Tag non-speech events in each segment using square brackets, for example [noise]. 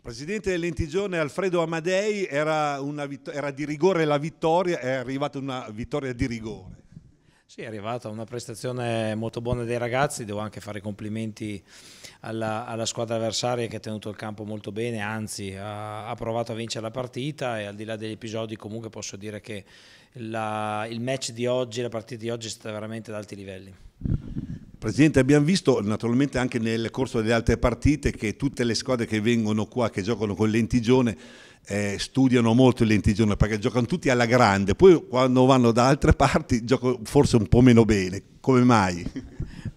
Presidente dell'Entigione Alfredo Amadei era, era, di rigore la vittoria, è arrivata una vittoria di rigore. Sì, è arrivata una prestazione molto buona dei ragazzi, devo anche fare complimenti alla, alla squadra avversaria che ha tenuto il campo molto bene, anzi ha, ha, provato a vincere la partita e al di là degli episodi comunque posso dire che la, il match di oggi, la partita di oggi è stata veramente ad alti livelli. Presidente, abbiamo visto naturalmente anche nel corso delle altre partite che tutte le squadre che vengono qua, che giocano con lentigione, eh, studiano molto il lentigione perché giocano tutti alla grande, poi quando vanno da altre [laughs] parti giocano forse un po' meno bene. Come mai?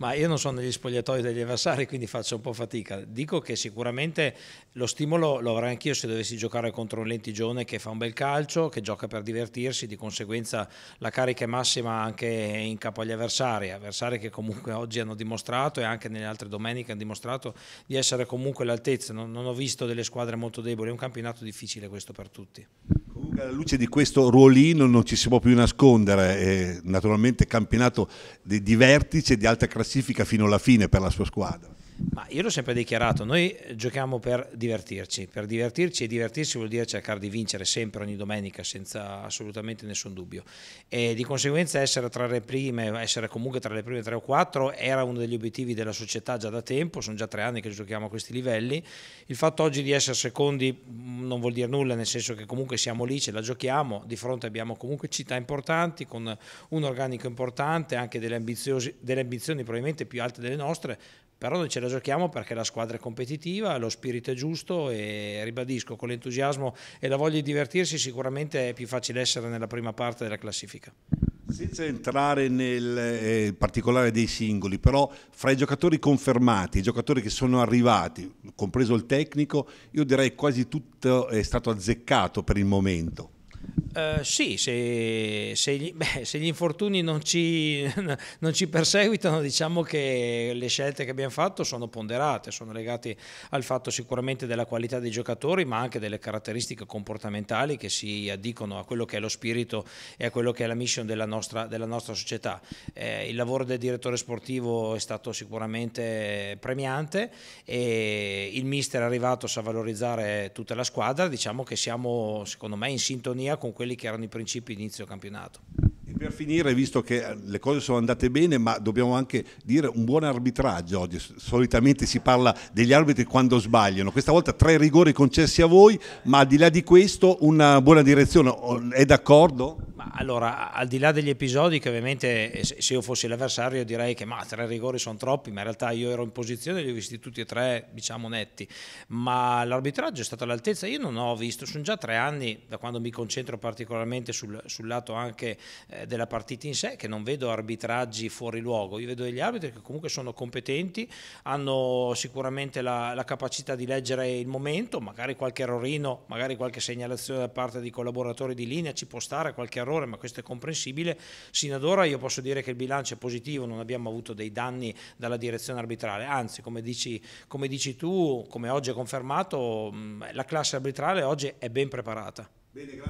ma io non sono negli spogliatoi degli avversari, quindi faccio un po' fatica. Dico che sicuramente lo stimolo lo avrei anch'io se dovessi giocare contro un lentigione che fa un bel calcio, che gioca per divertirsi, di conseguenza la carica è massima anche in capo agli avversari, avversari che comunque oggi hanno dimostrato e anche nelle altre domeniche hanno dimostrato di essere comunque all'altezza. Non, non ho visto delle squadre molto deboli, è un campionato difficile questo per tutti. Luca, alla luce di questo ruolino non ci si può più nascondere, è naturalmente campionato di, di vertice, di alta classifica fino alla fine per la sua squadra. Ma io l'ho sempre dichiarato, noi giochiamo per divertirci, per divertirci e divertirsi vuol dire cercare di vincere sempre ogni domenica senza assolutamente nessun dubbio e di conseguenza essere tra le prime, essere comunque tra le prime tre o quattro era uno degli obiettivi della società già da tempo, sono già tre anni che giochiamo a questi livelli, il fatto oggi di essere secondi mm, non vuol dire nulla, nel senso che comunque siamo lì, ce la giochiamo, di fronte abbiamo comunque città importanti con un organico importante, anche delle, delle ambizioni probabilmente più alte delle nostre, però noi ce la giochiamo perché la squadra è competitiva, lo spirito è giusto e ribadisco, con l'entusiasmo e la voglia di divertirsi sicuramente è più facile essere nella prima parte della classifica. Senza entrare nel eh, particolare dei singoli, però fra i giocatori confermati, i giocatori che sono arrivati, compreso il tecnico, io direi quasi tutto è stato azzeccato per il momento. Eh, sì, se, se, gli, [laughs] beh, se, gli, infortuni non ci, [laughs] non ci, perseguitano, diciamo che le scelte che abbiamo fatto sono ponderate, sono legate al fatto sicuramente della qualità dei giocatori, ma anche delle caratteristiche comportamentali che si addicono a quello che è lo spirito e a quello che è la mission della nostra, della nostra società. Eh, il lavoro del direttore sportivo è stato sicuramente premiante e il mister è arrivato a valorizzare tutta la squadra, diciamo che siamo secondo me in sintonia con quelli che erano i principi inizio campionato. E per finire, visto che eh, le cose sono andate bene, ma dobbiamo anche dire un buon arbitraggio oggi. Solitamente si parla degli arbitri quando sbagliano. Questa volta tre rigori concessi a voi, ma al di là di questo una buona direzione. È d'accordo? Ma allora, al di là degli episodi che ovviamente eh, se io fossi l'avversario direi che ma tre rigori sono troppi, ma in realtà io ero in posizione, e li ho visti tutti e tre, diciamo netti, ma l'arbitraggio è stato all'altezza, io non ho visto, sono già tre anni da quando mi concentro particolarmente sul, sul lato anche eh, della partita in sé, che non vedo arbitraggi fuori luogo, io vedo degli arbitri che comunque sono competenti, hanno sicuramente la, la capacità di leggere il momento, magari qualche errorino, magari qualche segnalazione da parte di collaboratori di linea, ci può stare qualche errore, ma questo è comprensibile. Sino ad ora io posso dire che il bilancio è positivo, non abbiamo avuto dei danni dalla direzione arbitrale, anzi come dici, come dici tu, come oggi è confermato, la classe arbitrale oggi è ben preparata. Bene,